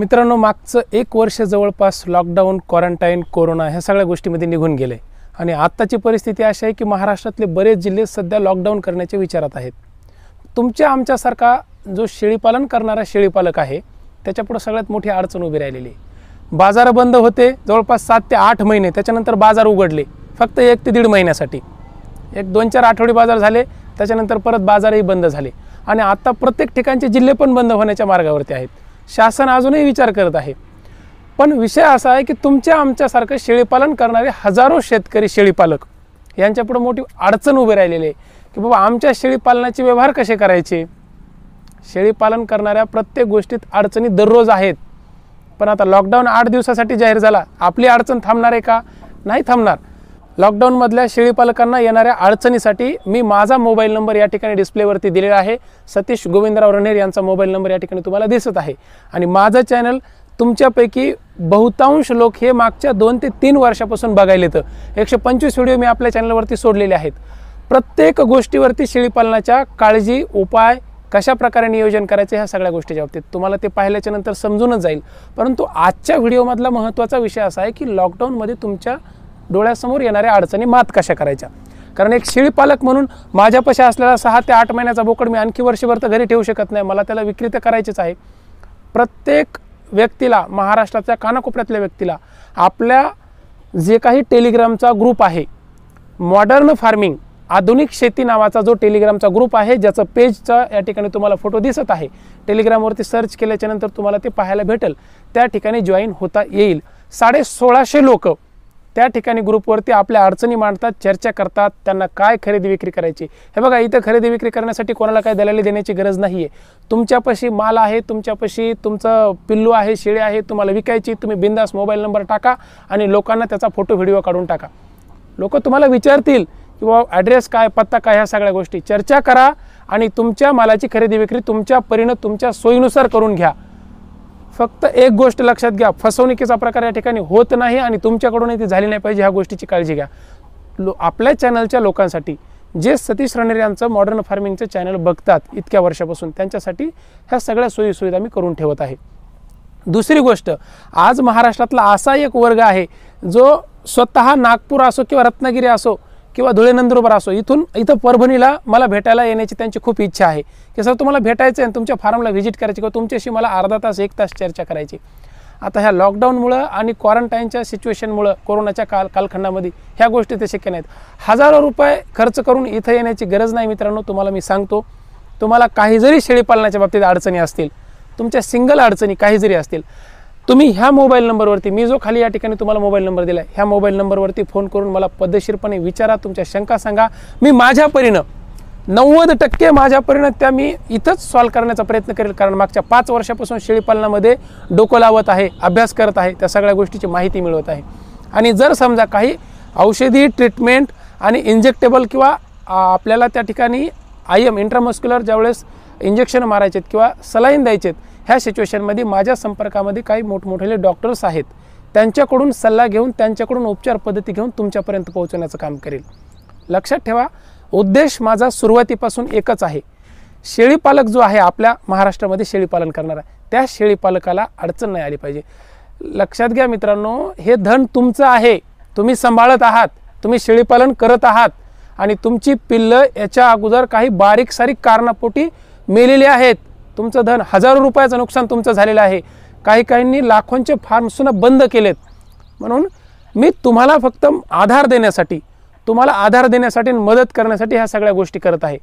मित्रांनो मागचं एक वर्ष जवळपास लॉकडाऊन क्वारंटाईन कोरोना ह्या सगळ्या गोष्टीमध्ये निघून गेले आणि आत्ताची परिस्थिती अशी आहे की महाराष्ट्रातले बरेच जिल्हे सध्या लॉकडाऊन करण्याच्या विचारात आहेत तुमच्या आमच्यासारखा जो शेळीपालन करणारा शेळीपालक आहे त्याच्यापुढं सगळ्यात मोठी अडचण उभी राहिलेली बाजार बंद होते जवळपास सात ते आठ महिने त्याच्यानंतर बाजार उघडले फक्त एक ते दीड महिन्यासाठी एक दोन चार आठवडे बाजार झाले त्याच्यानंतर परत बाजारही बंद झाले आणि आता प्रत्येक ठिकाणचे जिल्हे पण बंद होण्याच्या मार्गावरती आहेत शासन अजूनही विचार करत आहे पण विषय असा आहे की तुमच्या आमच्यासारखं शेळीपालन करणारे हजारो शेतकरी शेळीपालक यांच्यापुढे मोठी अडचण उभी राहिलेली आहे की बाबा आमच्या शेळीपालनाचे व्यवहार कसे करायचे शेळीपालन करणाऱ्या प्रत्येक गोष्टीत अडचणी दररोज आहेत पण आता लॉकडाऊन आठ दिवसासाठी जाहीर झाला आपली अडचण थांबणार आहे का नाही थांबणार लॉकडाऊनमधल्या शेळीपालकांना येणाऱ्या अडचणीसाठी मी माझा मोबाईल नंबर या ठिकाणी डिस्प्लेवरती दिलेला आहे सतीश गोविंदराव रणेर यांचा मोबाईल नंबर या ठिकाणी तुम्हाला दिसत आहे आणि माझं चॅनल तुमच्यापैकी बहुतांश लोक हे मागच्या दोन ते तीन वर्षापासून बघायला येतं एकशे पंचवीस व्हिडिओ मी आपल्या चॅनलवरती सोडलेले आहेत प्रत्येक गोष्टीवरती शेळीपालनाच्या काळजी उपाय कशा प्रकारे नियोजन करायचं ह्या सगळ्या गोष्टीच्या बाबतीत तुम्हाला ते पाहिल्याच्या नंतर समजूनच जाईल परंतु आजच्या व्हिडिओमधला महत्त्वाचा विषय असा आहे की लॉकडाऊनमध्ये तुमच्या डोळ्यासमोर येणाऱ्या अडचणी मात कशा करायच्या कारण एक शेळीपालक म्हणून माझ्यापाशी असलेला सहा ते आठ महिन्याचा बोकड मी आणखी वर्षभर तर घरी ठेवू शकत नाही मला त्याला विक्री तर करायचीच आहे प्रत्येक व्यक्तीला महाराष्ट्राच्या कानाकोपऱ्यातल्या व्यक्तीला आपल्या जे काही टेलिग्रामचा ग्रुप आहे मॉडर्न फार्मिंग आधुनिक शेती नावाचा जो टेलिग्रामचा ग्रुप आहे ज्याचं पेजचा या ठिकाणी तुम्हाला फोटो दिसत आहे टेलिग्रामवरती सर्च केल्याच्यानंतर तुम्हाला ते पाहायला भेटेल त्या ठिकाणी जॉईन होता येईल साडे सोळाशे लोकं त्या ठिकाणी ग्रुपवरती आपल्या अडचणी मांडतात चर्चा करतात त्यांना काय खरेदी विक्री करायची हे बघा इथं खरेदी विक्री करण्यासाठी कोणाला काय दलाली देण्याची गरज नाही आहे तुमच्यापाशी माल आहे तुमच्यापाशी तुमचं पिल्लू आहे शिळे आहे तुम्हाला विकायची तुम्ही बिंदास मोबाईल नंबर टाका आणि लोकांना त्याचा फोटो व्हिडिओ काढून टाका लोक तुम्हाला विचारतील की किंवा ॲड्रेस काय पत्ता काय ह्या सगळ्या गोष्टी चर्चा करा आणि तुमच्या मालाची खरेदी विक्री तुमच्या परीनं तुमच्या सोयीनुसार करून घ्या फक्त एक गोष्ट लक्षात घ्या फसवणुकीचा प्रकार या ठिकाणी होत नाही आणि तुमच्याकडूनही ती झाली नाही पाहिजे ह्या गोष्टीची काळजी घ्या लो आपल्या चॅनलच्या लोकांसाठी जे सतीश रणेर यांचं मॉडर्न फार्मिंगचं चॅनल बघतात इतक्या वर्षापासून त्यांच्यासाठी ह्या सगळ्या सोयीसुविधा मी करून ठेवत आहे दुसरी गोष्ट आज महाराष्ट्रातला असा एक वर्ग आहे जो स्वतः नागपूर असो किंवा रत्नागिरी असो किंवा धुळे नंदुरबार असो इथून इथं परभणीला मला भेटायला येण्याची त्यांची खूप इच्छा आहे की सर तुम्हाला भेटायचं आहे तुमच्या फार्मला व्हिजिट करायची किंवा तुमच्याशी मला अर्धा तास एक तास चर्चा करायची आता ह्या लॉकडाऊनमुळं आणि क्वारंटाईनच्या सिच्युएशनमुळं कोरोनाच्या काल कालखंडामध्ये ह्या गोष्टी ते शक्य नाहीत हजारो रुपये खर्च करून इथं येण्याची गरज नाही मित्रांनो तुम्हाला मी सांगतो तुम्हाला काही जरी शेळी पालनाच्या बाबतीत अडचणी असतील तुमच्या सिंगल अडचणी काही जरी असतील तुम्ही ह्या मोबाईल नंबरवरती मी जो खाली या ठिकाणी तुम्हाला मोबाईल नंबर दिला ह्या मोबाईल नंबरवरती फोन करून मला पद्धतशीरपणे विचारा तुमच्या शंका सांगा मी माझ्या परीनं नव्वद टक्के माझ्या त्या मी इथंच सॉल्व्ह करण्याचा प्रयत्न करेल कारण मागच्या पाच वर्षापासून शेळीपालनामध्ये डोकं लावत आहे अभ्यास करत आहे त्या सगळ्या गोष्टीची माहिती मिळवत आहे आणि जर समजा काही औषधी ट्रीटमेंट आणि इंजेक्टेबल किंवा आपल्याला त्या ठिकाणी आय एम इंट्रामस्क्युलर ज्यावेळेस इंजेक्शन आहेत किंवा सलाईन द्यायचे आहेत ह्या सिच्युएशनमध्ये माझ्या संपर्कामध्ये काही मोठमोठेले डॉक्टर्स आहेत त्यांच्याकडून सल्ला घेऊन त्यांच्याकडून उपचार पद्धती घेऊन तुमच्यापर्यंत पोहोचवण्याचं काम करेल लक्षात ठेवा उद्देश माझा सुरुवातीपासून एकच आहे शेळीपालक जो आहे आपल्या महाराष्ट्रामध्ये शेळीपालन करणारा त्या शेळीपालकाला अडचण नाही आली पाहिजे लक्षात घ्या मित्रांनो हे धन तुमचं आहे तुम्ही सांभाळत आहात तुम्ही शेळीपालन करत आहात आणि तुमची पिल्लं याच्या अगोदर काही बारीक सारीक कारणापोटी मेलेली आहेत तुमचं धन हजारो रुपयाचं नुकसान तुमचं झालेलं आहे काही काहींनी लाखोंचे फार्मसुद्धा बंद केलेत म्हणून मी तुम्हाला फक्त आधार देण्यासाठी तुम्हाला आधार देण्यासाठी मदत करण्यासाठी ह्या सगळ्या गोष्टी करत आहे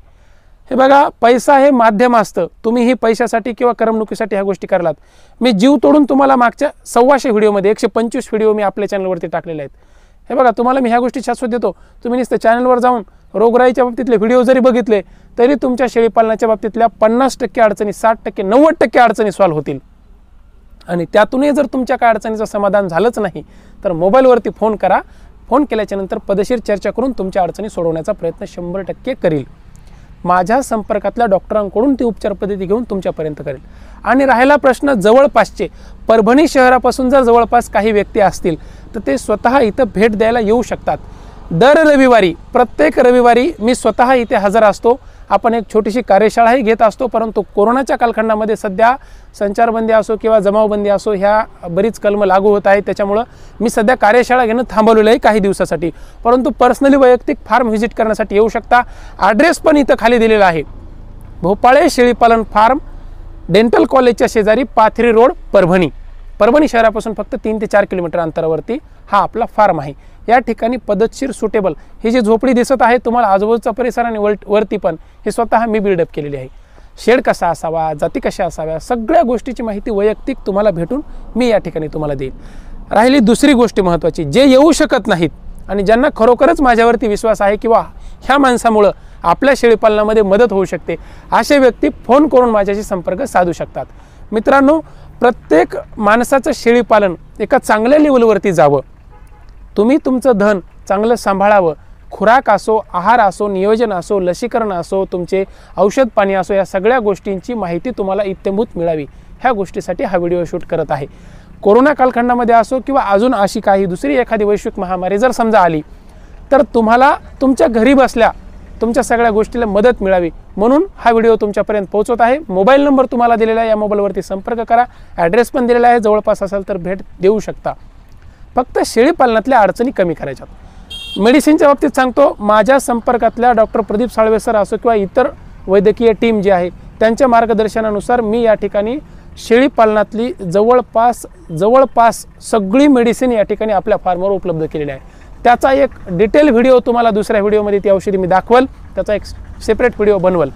हे बघा पैसा हे माध्यम असतं तुम्ही ही पैशासाठी किंवा करमणुकीसाठी ह्या गोष्टी करलात मी जीव तोडून तुम्हाला मागच्या सव्वाशे व्हिडिओमध्ये एकशे पंचवीस व्हिडिओ मी आपल्या चॅनलवरती टाकलेले आहेत हे बघा तुम्हाला मी ह्या गोष्टी शाश्वत देतो तुम्ही नुसतं चॅनलवर जाऊन रोगराईच्या बाबतीतले व्हिडिओ जरी बघितले तरी तुमच्या शेळीपालनाच्या बाबतीतल्या पन्नास टक्के अडचणी साठ टक्के नव्वद टक्के अडचणी सॉल्व्ह होतील आणि त्यातूनही जर तुमच्या काय अडचणीचं समाधान झालंच नाही तर मोबाईलवरती फोन करा फोन केल्याच्यानंतर पदशीर चर्चा करून तुमच्या अडचणी सोडवण्याचा प्रयत्न शंभर टक्के करील माझ्या संपर्कातल्या डॉक्टरांकडून ती उपचार पद्धती घेऊन तुमच्यापर्यंत करेल आणि राहिला प्रश्न जवळपासचे परभणी शहरापासून जर जवळपास काही व्यक्ती असतील तर ते स्वतः इथं भेट द्यायला येऊ शकतात दर रविवारी प्रत्येक रविवारी मी स्वतः इथे हजर असतो आपण एक छोटीशी कार्यशाळाही घेत असतो परंतु कोरोनाच्या कालखंडामध्ये सध्या संचारबंदी असो किंवा जमावबंदी असो ह्या बरीच कलम लागू होत आहेत त्याच्यामुळं मी सध्या कार्यशाळा घेणं थांबवलेलं आहे काही दिवसासाठी परंतु पर्सनली वैयक्तिक फार्म व्हिजिट करण्यासाठी येऊ शकता ॲड्रेस पण इथं खाली दिलेला आहे भोपाळे शेळीपालन फार्म डेंटल कॉलेजच्या शेजारी पाथरी रोड परभणी परभणी शहरापासून फक्त तीन ते चार किलोमीटर अंतरावरती हा आपला फार्म आहे या ठिकाणी पद्धतशीर सुटेबल ही जी झोपडी दिसत आहे तुम्हाला आजूबाजूचा परिसर आणि वर वरती पण हे स्वतः मी बिल्डअप केलेली आहे शेड कसा असावा जाती कशा असाव्या सगळ्या गोष्टीची माहिती वैयक्तिक तुम्हाला भेटून मी या ठिकाणी तुम्हाला देईल राहिली दुसरी गोष्ट महत्त्वाची जे येऊ शकत नाहीत आणि ज्यांना खरोखरच माझ्यावरती विश्वास आहे किंवा ह्या माणसामुळं आपल्या शेळीपालनामध्ये मदत होऊ शकते असे व्यक्ती फोन करून माझ्याशी संपर्क साधू शकतात मित्रांनो प्रत्येक माणसाचं शेळीपालन एका चांगल्या लेवलवरती जावं तुम्ही तुमचं धन चांगलं सांभाळावं खुराक असो आहार असो नियोजन असो लसीकरण असो तुमचे औषध पाणी असो या सगळ्या गोष्टींची माहिती तुम्हाला इत्यंभूत मिळावी ह्या गोष्टीसाठी हा व्हिडिओ शूट करत आहे कोरोना कालखंडामध्ये असो किंवा अजून अशी काही दुसरी एखादी वैश्विक महामारी जर समजा आली तर तुम्हाला तुमच्या घरी बसल्या तुमच्या सगळ्या गोष्टीला मदत मिळावी म्हणून हा व्हिडिओ तुमच्यापर्यंत पोहोचवत आहे मोबाईल नंबर तुम्हाला दिलेला आहे या मोबाईलवरती संपर्क करा ॲड्रेस पण दिलेला आहे जवळपास असाल तर भेट देऊ शकता फक्त शेळीपालनातल्या अडचणी कमी करायच्या मेडिसिनच्या बाबतीत सांगतो माझ्या संपर्कातल्या डॉक्टर प्रदीप साळवे सर असो किंवा इतर वैद्यकीय टीम जी आहे त्यांच्या मार्गदर्शनानुसार मी या ठिकाणी शेळीपालनातली जवळपास जवळपास सगळी मेडिसिन या ठिकाणी आपल्या फार्मवर उपलब्ध केलेली आहे त्याचा एक डिटेल व्हिडिओ तुम्हाला दुसऱ्या व्हिडिओमध्ये ती औषधी मी दाखवल त्याचा एक सेपरेट व्हिडिओ बनवल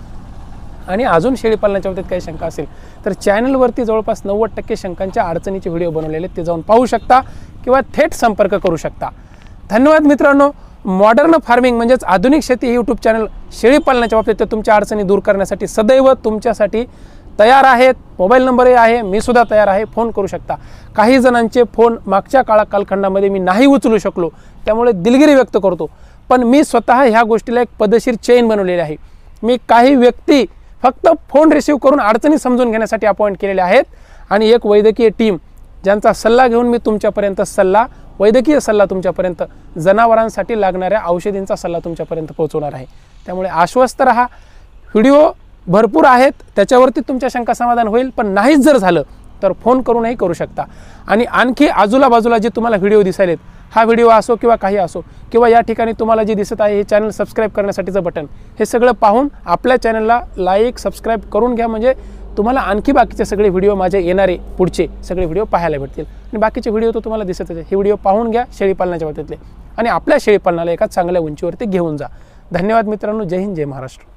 आणि अजून शेळी पालनाच्या बाबतीत काही शंका असेल तर चॅनलवरती जवळपास नव्वद टक्के शंकांच्या अडचणीचे व्हिडिओ बनवलेले ते जाऊन पाहू शकता किंवा थेट संपर्क करू शकता धन्यवाद मित्रांनो मॉडर्न फार्मिंग म्हणजेच आधुनिक शेती हे यूट्यूब चॅनल शेळी पालनाच्या बाबतीत तुमच्या अडचणी दूर करण्यासाठी सदैव तुमच्यासाठी तयार आहेत मोबाईल नंबरही आहे मी सुद्धा तयार आहे फोन करू शकता काही जणांचे फोन मागच्या काळा कालखंडामध्ये मी नाही उचलू शकलो त्यामुळे दिलगिरी व्यक्त करतो पण मी स्वतः ह्या गोष्टीला एक पदशीर चेन बनवलेली आहे मी काही व्यक्ती फक्त फोन रिसीव करून अडचणी समजून घेण्यासाठी अपॉइंट केलेल्या आहेत आणि एक वैद्यकीय टीम ज्यांचा सल्ला घेऊन मी तुमच्यापर्यंत सल्ला वैद्यकीय सल्ला तुमच्यापर्यंत जनावरांसाठी लागणाऱ्या औषधींचा सल्ला तुमच्यापर्यंत पोहोचवणार आहे त्यामुळे आश्वस्त रहा व्हिडिओ भरपूर आहेत त्याच्यावरती तुमच्या शंका समाधान होईल पण नाहीच जर झालं तर फोन करूनही करू शकता आणि आणखी आजूला बाजूला जे तुम्हाला व्हिडिओ दिसायलेत हा व्हिडिओ असो किंवा काही असो किंवा या ठिकाणी तुम्हाला जे दिसत आहे हे चॅनल सबस्क्राईब करण्यासाठीचं बटन हे सगळं पाहून आपल्या चॅनलला लाईक सबस्क्राईब करून घ्या म्हणजे तुम्हाला आणखी बाकीचे सगळे व्हिडिओ माझे येणारे पुढचे सगळे व्हिडिओ पाहायला भेटतील आणि बाकीचे व्हिडिओ तर तुम्हाला दिसत आहे हे व्हिडिओ पाहून घ्या शेळीपालनाच्या बाबतीतले आणि आपल्या शेळीपालनाला एका चांगल्या उंचीवरती घेऊन जा धन्यवाद मित्रांनो जय हिंद जय महाराष्ट्र